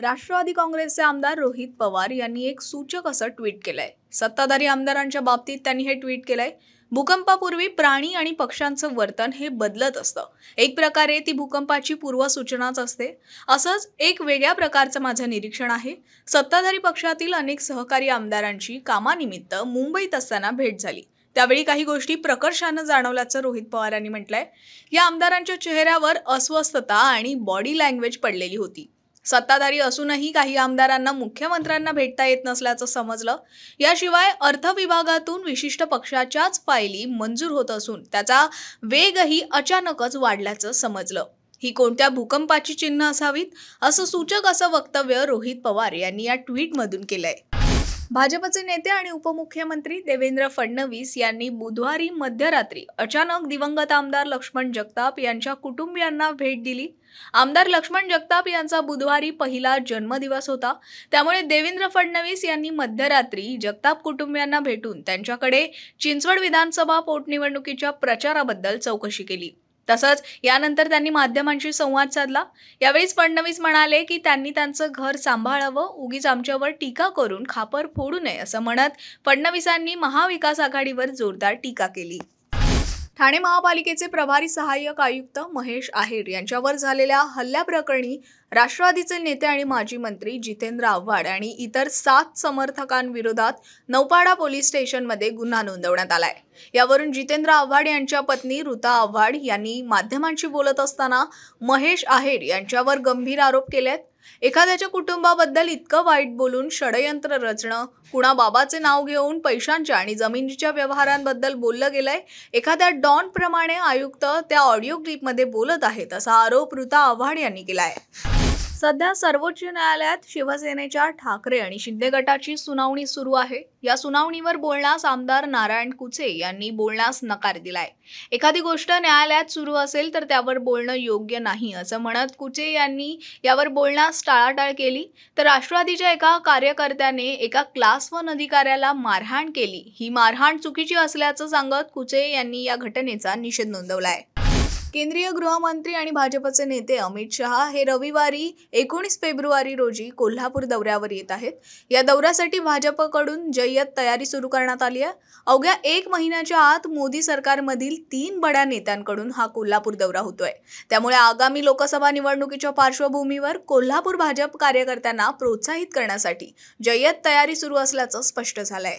राष्ट्रवादी काँग्रेसचे आमदार रोहित पवार यांनी एक सूचक असं ट्विट केलंय सत्ताधारी आमदारांच्या बाबतीत त्यांनी हे ट्विट केलंय भूकंपापूर्वी प्राणी आणि पक्ष्यांचं वर्तन हे बदलत असतं एक प्रकारे ती भूकंपाची पूर्वसूचनाच असते असंच एक वेगळ्या प्रकारचं माझं निरीक्षण आहे सत्ताधारी पक्षातील अनेक सहकारी आमदारांची कामानिमित्त मुंबईत असताना भेट झाली त्यावेळी काही गोष्टी प्रकर्षानं जाणवल्याचं रोहित पवार यांनी म्हटलंय या आमदारांच्या चेहऱ्यावर अस्वस्थता आणि बॉडी लँग्वेज पडलेली होती सत्ताधारी असूनही काही आमदारांना मुख्यमंत्र्यांना भेटता येत नसल्याचं समजलं याशिवाय अर्थ विभागातून विशिष्ट पक्षाच्याच फायली मंजूर होत असून त्याचा वेगही अचानकच वाढल्याचं समजलं ही कोणत्या भूकंपाची चिन्ह असावीत असं सूचक असं वक्तव्य रोहित पवार यांनी या ट्विटमधून केलंय भाजपचे नेते आणि उपमुख्यमंत्री देवेंद्र फडणवीस यांनी बुधवारी मध्यरात्री अचानक दिवंगत आमदार लक्ष्मण जगताप यांच्या कुटुंबियांना भेट दिली आमदार लक्ष्मण जगताप यांचा बुधवारी पहिला जन्मदिवस होता त्यामुळे देवेंद्र फडणवीस यांनी मध्यरात्री जगताप कुटुंबियांना भेटून त्यांच्याकडे चिंचवड विधानसभा पोटनिवडणुकीच्या प्रचाराबद्दल चौकशी केली तसंच यानंतर त्यांनी माध्यमांशी संवाद साधला यावेळीच फडणवीस म्हणाले की त्यांनी त्यांचं घर सांभाळावं उगीच आमच्यावर टीका करून खापर फोडू नये असं म्हणत फडणवीसांनी महाविकास आघाडीवर जोरदार टीका केली ठाणे महापालिकेचे प्रभारी सहाय्यक आयुक्त महेश आहेर यांच्यावर झालेल्या हल्ल्याप्रकरणी राष्ट्रवादीचे नेते आणि माजी मंत्री जितेंद्र आव्हाड आणि इतर सात समर्थकांविरोधात नौपाडा पोलीस स्टेशनमध्ये गुन्हा नोंदवण्यात आलाय यावरून जितेंद्र आव्हाड यांच्या पत्नी ऋता आव्हाड यांनी माध्यमांशी बोलत असताना महेश आहेर यांच्यावर गंभीर आरोप आहेत एखाद्याच्या कुटुंबाबद्दल इतकं वाईट बोलून षडयंत्र रचणं बाबाचे नाव घेऊन पैशांच्या आणि जमिनीच्या व्यवहारांबद्दल बोललं गेलंय एखाद्या डॉन प्रमाणे आयुक्त त्या ऑडिओ क्लिपमध्ये बोलत आहेत असा आरोप ऋता आव्हाड यांनी केलाय सध्या सर्वोच्च न्यायालयात शिवसेनेच्या ठाकरे आणि शिंदे गटाची सुनावणी सुरू आहे या सुनावणीवर बोलण्यास आमदार नारायण कुचे यांनी बोलण्यास नकार दिलाय एखादी गोष्ट न्यायालयात सुरू असेल तर त्यावर बोलणं योग्य नाही असं म्हणत कुचे यांनी यावर बोलण्यास टाळाटाळ केली तर राष्ट्रवादीच्या एका कार्यकर्त्याने एका क्लास वन अधिकाऱ्याला मारहाण केली ही मारहाण चुकीची असल्याचं सांगत कुचे यांनी या घटनेचा निषेध नोंदवलाय केंद्रीय गृहमंत्री आणि भाजपचे नेते अमित शहा हे रविवारी एकोणीस फेब्रुवारी रोजी कोल्हापूर दौऱ्यावर येत आहेत या दौऱ्यासाठी भाजपकडून जय्यत तयारी सुरू करण्यात आली आहे अवघ्या एक महिन्याच्या आत मोदी सरकारमधील तीन बड्या नेत्यांकडून हा कोल्हापूर दौरा होतोय त्यामुळे आगामी लोकसभा निवडणुकीच्या पार्श्वभूमीवर कोल्हापूर भाजप कार्यकर्त्यांना प्रोत्साहित करण्यासाठी जय्यत तयारी सुरू असल्याचं स्पष्ट झालंय